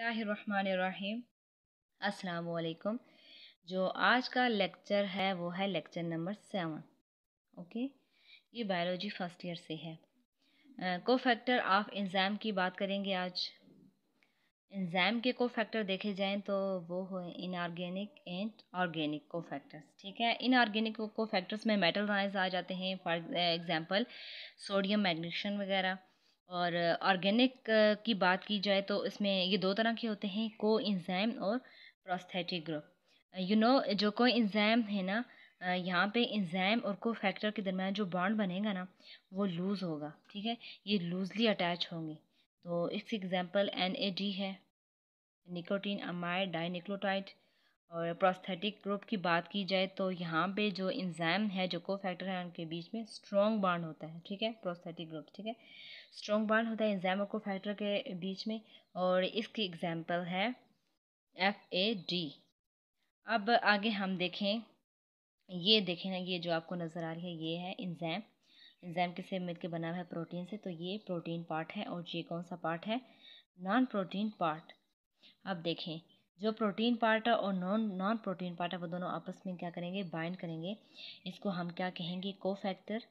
अस्सलाम वालेकुम जो आज का लेक्चर है वो है लेक्चर नंबर सेवन ओके ये बायोलॉजी फर्स्ट ईयर से है को फैक्टर ऑफ इंजाम की बात करेंगे आज इंजाम के को फैक्टर देखे जाएं तो वो हो inorganic and organic cofactors ठीक है इनऑर्गेनिक को फैक्टर्स में मेटल आयन्स आ जाते हैं फॉर एग्ज़ाम्पल सोडियम मैग्नीशियम वगैरह और ऑर्गेनिक की बात की जाए तो इसमें ये दो तरह के होते हैं को इंजाइम और प्रोस्थेटिक ग्रुप यू नो जो को इंजाइम है ना यहाँ पे इंजाइम और को फैक्टर के दरमियान जो बॉन्ड बनेगा ना वो लूज़ होगा ठीक है ये लूजली अटैच होंगे तो इस एग्जांपल एन ए डी है निकोटीन अमाइड डाइनिक्लोटाइड और प्रोस्थेटिक ग्रुप की बात की जाए तो यहाँ पे जो इंजाम है जो को फैक्टर है उनके बीच में स्ट्रॉन्ग बाड होता है ठीक है प्रोस्थेटिक ग्रुप ठीक है स्ट्रॉन्ग बाड होता है इंजाम और को फैक्टर के बीच में और इसकी एग्जाम्पल है एफ ए डी अब आगे हम देखें ये देखें ना ये जो आपको नज़र आ रही है ये है इंजाम इंजाम किसे मिल के बना हुआ है प्रोटीन से तो ये प्रोटीन पार्ट है और ये कौन सा पार्ट है नॉन प्रोटीन पार्ट अब देखें जो प्रोटीन पार्ट और नॉन नॉन प्रोटीन पार्ट है वो दोनों आपस में क्या करेंगे बाइंड करेंगे इसको हम क्या कहेंगे को फैक्टर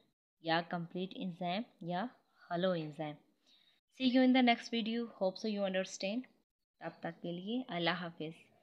या कंप्लीट इंजाइम या holoenzyme see you in the next video hope so you understand तब तक के लिए अल्लाह हाफिज़